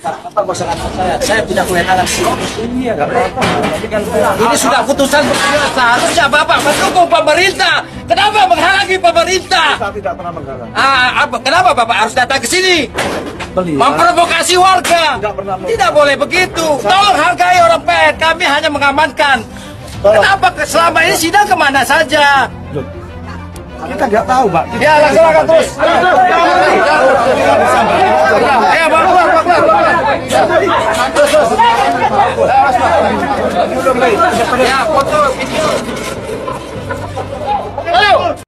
Bapak gak usah saya, saya tidak melenakan Iya, kan Ini sudah putusan seharusnya Bapak mendukung pemerintah. Kenapa menghalangi pemerintah? Saya tidak pernah menghalangi. Ah, kenapa Bapak harus datang ke sini? Memprovokasi warga. Tidak, boleh begitu. Tolong hargai orang PN. Kami hanya mengamankan. Kenapa selama ini sidang kemana saja? Kita nggak tahu, Pak. Ya, laksanakan terus.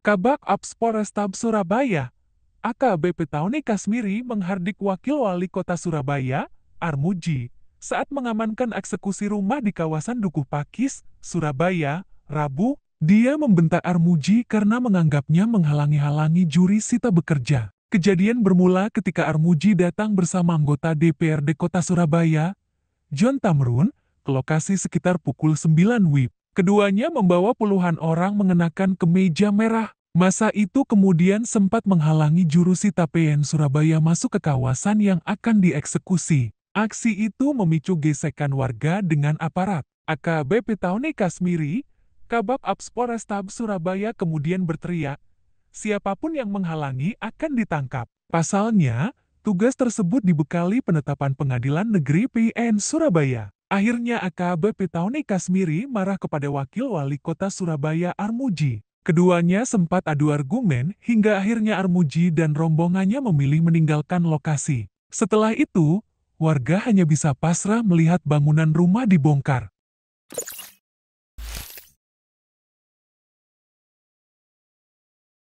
Kabak Aps Polrestab Surabaya, AKBP Tauni Kasmiri menghardik Wakil Wali Kota Surabaya, Armuji, saat mengamankan eksekusi rumah di kawasan Dukuh Pakis, Surabaya, Rabu, dia membentak Armuji karena menganggapnya menghalangi-halangi juri sita bekerja. Kejadian bermula ketika Armuji datang bersama anggota DPRD Kota Surabaya, John Tamrun, ke lokasi sekitar pukul 9 WIB. Keduanya membawa puluhan orang mengenakan kemeja merah. Masa itu kemudian sempat menghalangi jurusita PN Surabaya masuk ke kawasan yang akan dieksekusi. Aksi itu memicu gesekan warga dengan aparat. AKBP Taune Kasmiri, Kabab Aps Polrestab Surabaya kemudian berteriak, siapapun yang menghalangi akan ditangkap. Pasalnya, tugas tersebut dibekali penetapan pengadilan negeri PN Surabaya. Akhirnya AKBP Tauni Kasmiri marah kepada Wakil Wali Kota Surabaya Armuji. Keduanya sempat adu argumen hingga akhirnya Armuji dan rombongannya memilih meninggalkan lokasi. Setelah itu, warga hanya bisa pasrah melihat bangunan rumah dibongkar.